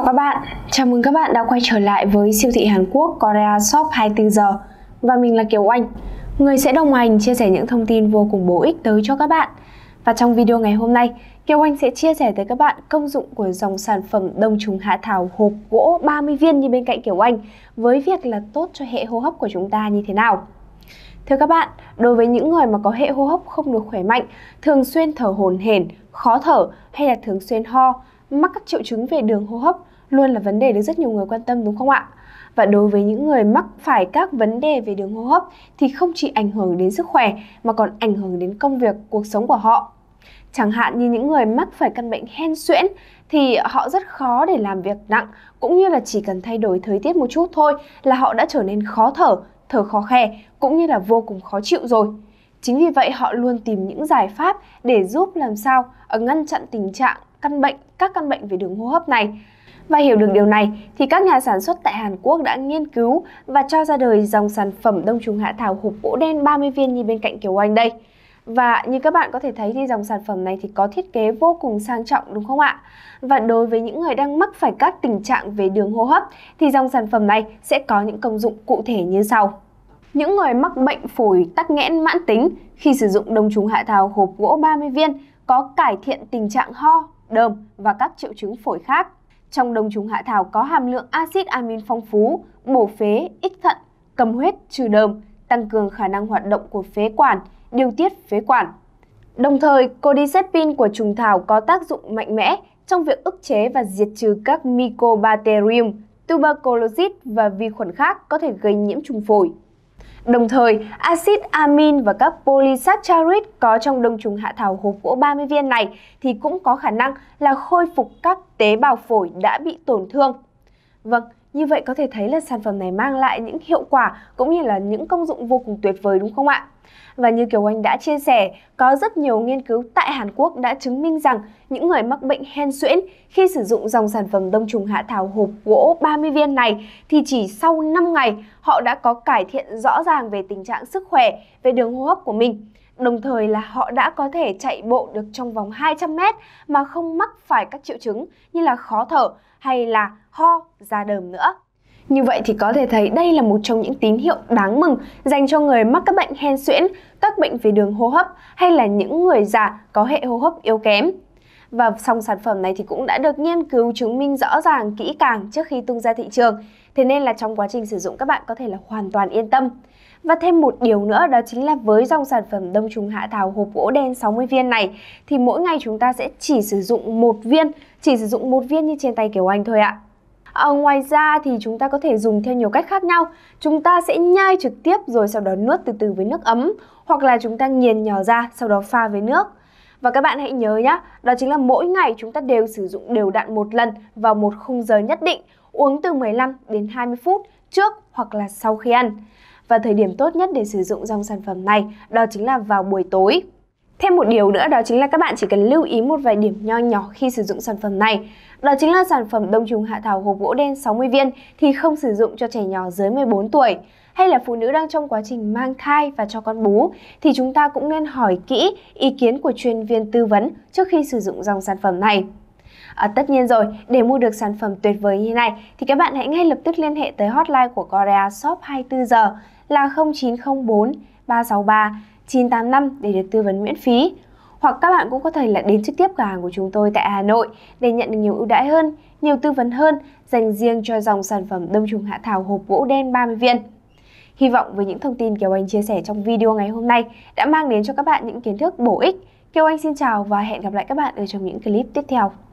chào các bạn, chào mừng các bạn đã quay trở lại với siêu thị Hàn Quốc Korea Shop 24 giờ và mình là Kiều Anh, người sẽ đồng hành chia sẻ những thông tin vô cùng bổ ích tới cho các bạn. Và trong video ngày hôm nay, Kiều Anh sẽ chia sẻ tới các bạn công dụng của dòng sản phẩm đông trùng hạ thảo hộp gỗ 30 viên như bên cạnh Kiều Anh với việc là tốt cho hệ hô hấp của chúng ta như thế nào. Thưa các bạn, đối với những người mà có hệ hô hấp không được khỏe mạnh, thường xuyên thở hổn hển, khó thở hay là thường xuyên ho mắc các triệu chứng về đường hô hấp luôn là vấn đề được rất nhiều người quan tâm đúng không ạ? Và đối với những người mắc phải các vấn đề về đường hô hấp thì không chỉ ảnh hưởng đến sức khỏe mà còn ảnh hưởng đến công việc, cuộc sống của họ. Chẳng hạn như những người mắc phải căn bệnh hen suyễn thì họ rất khó để làm việc nặng, cũng như là chỉ cần thay đổi thời tiết một chút thôi là họ đã trở nên khó thở, thở khó khe cũng như là vô cùng khó chịu rồi. Chính vì vậy họ luôn tìm những giải pháp để giúp làm sao ờ, ngăn chặn tình trạng căn bệnh, các căn bệnh về đường hô hấp này. Và hiểu được điều này thì các nhà sản xuất tại Hàn Quốc đã nghiên cứu và cho ra đời dòng sản phẩm đông trùng hạ thảo hộp gỗ đen 30 viên như bên cạnh kiểu Anh đây. Và như các bạn có thể thấy thì dòng sản phẩm này thì có thiết kế vô cùng sang trọng đúng không ạ? Và đối với những người đang mắc phải các tình trạng về đường hô hấp thì dòng sản phẩm này sẽ có những công dụng cụ thể như sau. Những người mắc bệnh phổi tắc nghẽn mãn tính khi sử dụng đông trùng hạ thảo hộp gỗ 30 viên có cải thiện tình trạng ho, đơm và các triệu chứng phổi khác. Trong đông trùng hạ thảo có hàm lượng axit amin phong phú, bổ phế, ích thận, cầm huyết, trừ đơm, tăng cường khả năng hoạt động của phế quản, điều tiết phế quản. Đồng thời, codicepin của trùng thảo có tác dụng mạnh mẽ trong việc ức chế và diệt trừ các Mycobacterium, tuberculosis và vi khuẩn khác có thể gây nhiễm trùng phổi. Đồng thời, axit amin và các polysaccharide có trong đông trùng hạ thảo hộp gỗ 30 viên này thì cũng có khả năng là khôi phục các tế bào phổi đã bị tổn thương. Vâng, như vậy có thể thấy là sản phẩm này mang lại những hiệu quả cũng như là những công dụng vô cùng tuyệt vời đúng không ạ? Và như Kiều Anh đã chia sẻ, có rất nhiều nghiên cứu tại Hàn Quốc đã chứng minh rằng những người mắc bệnh hen suyễn khi sử dụng dòng sản phẩm đông trùng hạ thảo hộp gỗ 30 viên này thì chỉ sau 5 ngày họ đã có cải thiện rõ ràng về tình trạng sức khỏe, về đường hô hấp của mình. Đồng thời là họ đã có thể chạy bộ được trong vòng 200 mét mà không mắc phải các triệu chứng như là khó thở hay là ho, da đờm nữa. Như vậy thì có thể thấy đây là một trong những tín hiệu đáng mừng dành cho người mắc các bệnh hen suyễn, các bệnh về đường hô hấp hay là những người già có hệ hô hấp yếu kém và song sản phẩm này thì cũng đã được nghiên cứu chứng minh rõ ràng kỹ càng trước khi tung ra thị trường. Thế nên là trong quá trình sử dụng các bạn có thể là hoàn toàn yên tâm. Và thêm một điều nữa đó chính là với dòng sản phẩm đông trùng hạ thảo hộp gỗ đen 60 viên này thì mỗi ngày chúng ta sẽ chỉ sử dụng một viên, chỉ sử dụng một viên như trên tay kiểu Anh thôi ạ. À, ngoài ra thì chúng ta có thể dùng theo nhiều cách khác nhau. Chúng ta sẽ nhai trực tiếp rồi sau đó nuốt từ từ với nước ấm hoặc là chúng ta nghiền nhỏ ra sau đó pha với nước. Và các bạn hãy nhớ nhé, đó chính là mỗi ngày chúng ta đều sử dụng đều đặn một lần vào một khung giờ nhất định, uống từ 15 đến 20 phút trước hoặc là sau khi ăn. Và thời điểm tốt nhất để sử dụng dòng sản phẩm này đó chính là vào buổi tối. Thêm một điều nữa đó chính là các bạn chỉ cần lưu ý một vài điểm nho nhỏ khi sử dụng sản phẩm này. Đó chính là sản phẩm đông trùng hạ thảo hộp gỗ đen 60 viên thì không sử dụng cho trẻ nhỏ dưới 14 tuổi hay là phụ nữ đang trong quá trình mang thai và cho con bú thì chúng ta cũng nên hỏi kỹ ý kiến của chuyên viên tư vấn trước khi sử dụng dòng sản phẩm này. À, tất nhiên rồi, để mua được sản phẩm tuyệt vời như này thì các bạn hãy ngay lập tức liên hệ tới hotline của Korea Shop 24 giờ là 0904 363 985 để được tư vấn miễn phí. Hoặc các bạn cũng có thể là đến trực tiếp cửa hàng của chúng tôi tại Hà Nội để nhận được nhiều ưu đãi hơn, nhiều tư vấn hơn dành riêng cho dòng sản phẩm đông trùng hạ thảo hộp gỗ đen 30 viên. Hy vọng với những thông tin Kiều Anh chia sẻ trong video ngày hôm nay đã mang đến cho các bạn những kiến thức bổ ích. Kiều Anh xin chào và hẹn gặp lại các bạn ở trong những clip tiếp theo.